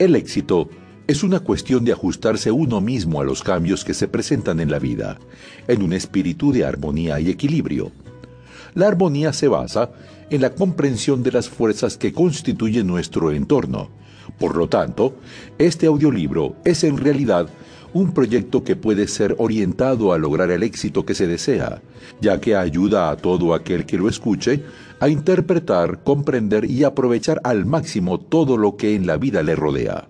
El éxito es una cuestión de ajustarse uno mismo a los cambios que se presentan en la vida, en un espíritu de armonía y equilibrio. La armonía se basa en la comprensión de las fuerzas que constituyen nuestro entorno. Por lo tanto, este audiolibro es en realidad un proyecto que puede ser orientado a lograr el éxito que se desea, ya que ayuda a todo aquel que lo escuche a interpretar, comprender y aprovechar al máximo todo lo que en la vida le rodea.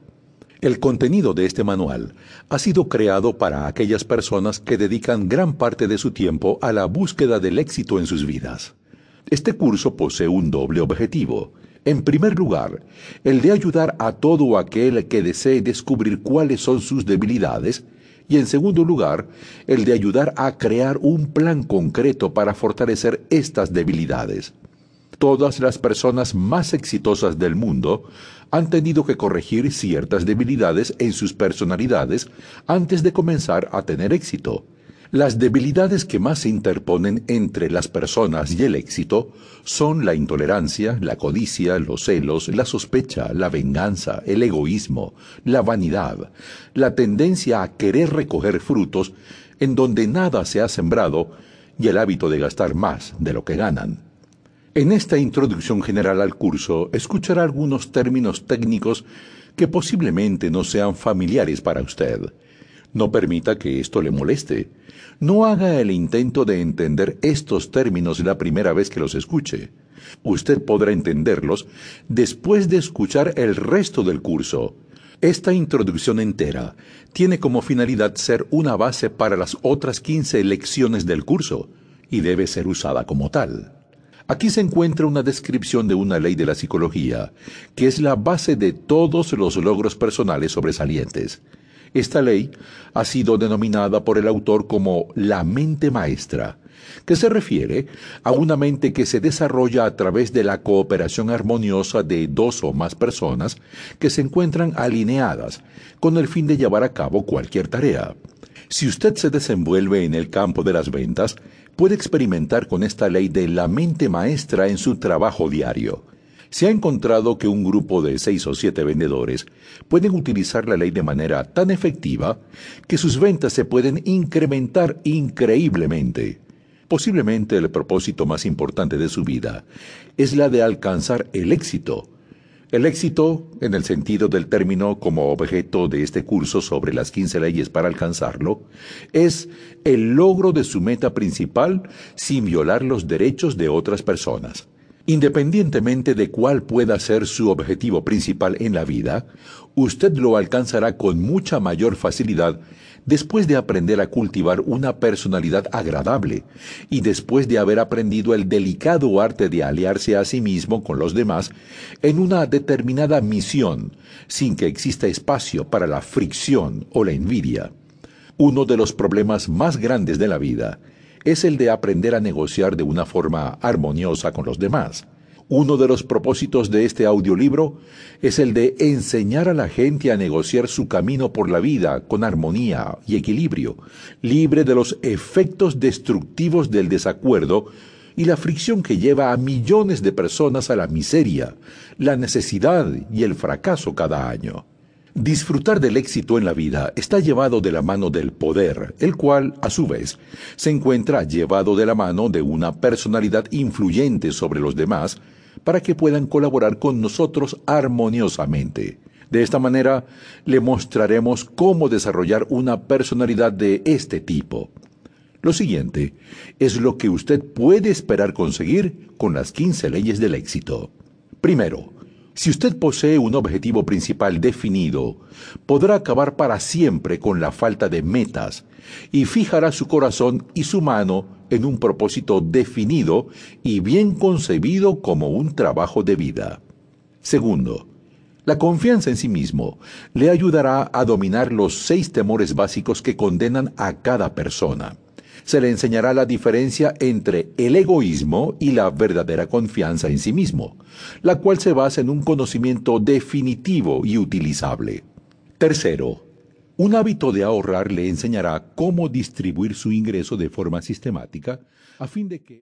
El contenido de este manual ha sido creado para aquellas personas que dedican gran parte de su tiempo a la búsqueda del éxito en sus vidas. Este curso posee un doble objetivo. En primer lugar, el de ayudar a todo aquel que desee descubrir cuáles son sus debilidades y en segundo lugar, el de ayudar a crear un plan concreto para fortalecer estas debilidades. Todas las personas más exitosas del mundo han tenido que corregir ciertas debilidades en sus personalidades antes de comenzar a tener éxito. Las debilidades que más se interponen entre las personas y el éxito son la intolerancia, la codicia, los celos, la sospecha, la venganza, el egoísmo, la vanidad, la tendencia a querer recoger frutos en donde nada se ha sembrado y el hábito de gastar más de lo que ganan. En esta introducción general al curso escuchará algunos términos técnicos que posiblemente no sean familiares para usted. No permita que esto le moleste no haga el intento de entender estos términos la primera vez que los escuche. Usted podrá entenderlos después de escuchar el resto del curso. Esta introducción entera tiene como finalidad ser una base para las otras 15 lecciones del curso y debe ser usada como tal. Aquí se encuentra una descripción de una ley de la psicología, que es la base de todos los logros personales sobresalientes. Esta ley ha sido denominada por el autor como la mente maestra, que se refiere a una mente que se desarrolla a través de la cooperación armoniosa de dos o más personas que se encuentran alineadas con el fin de llevar a cabo cualquier tarea. Si usted se desenvuelve en el campo de las ventas, puede experimentar con esta ley de la mente maestra en su trabajo diario se ha encontrado que un grupo de seis o siete vendedores pueden utilizar la ley de manera tan efectiva que sus ventas se pueden incrementar increíblemente. Posiblemente el propósito más importante de su vida es la de alcanzar el éxito. El éxito, en el sentido del término como objeto de este curso sobre las 15 leyes para alcanzarlo, es el logro de su meta principal sin violar los derechos de otras personas. Independientemente de cuál pueda ser su objetivo principal en la vida, usted lo alcanzará con mucha mayor facilidad después de aprender a cultivar una personalidad agradable y después de haber aprendido el delicado arte de aliarse a sí mismo con los demás en una determinada misión, sin que exista espacio para la fricción o la envidia. Uno de los problemas más grandes de la vida es el de aprender a negociar de una forma armoniosa con los demás. Uno de los propósitos de este audiolibro es el de enseñar a la gente a negociar su camino por la vida con armonía y equilibrio, libre de los efectos destructivos del desacuerdo y la fricción que lleva a millones de personas a la miseria, la necesidad y el fracaso cada año. Disfrutar del éxito en la vida está llevado de la mano del poder, el cual, a su vez, se encuentra llevado de la mano de una personalidad influyente sobre los demás para que puedan colaborar con nosotros armoniosamente. De esta manera, le mostraremos cómo desarrollar una personalidad de este tipo. Lo siguiente es lo que usted puede esperar conseguir con las 15 leyes del éxito. Primero, si usted posee un objetivo principal definido, podrá acabar para siempre con la falta de metas y fijará su corazón y su mano en un propósito definido y bien concebido como un trabajo de vida. Segundo, la confianza en sí mismo le ayudará a dominar los seis temores básicos que condenan a cada persona se le enseñará la diferencia entre el egoísmo y la verdadera confianza en sí mismo, la cual se basa en un conocimiento definitivo y utilizable. Tercero, un hábito de ahorrar le enseñará cómo distribuir su ingreso de forma sistemática a fin de que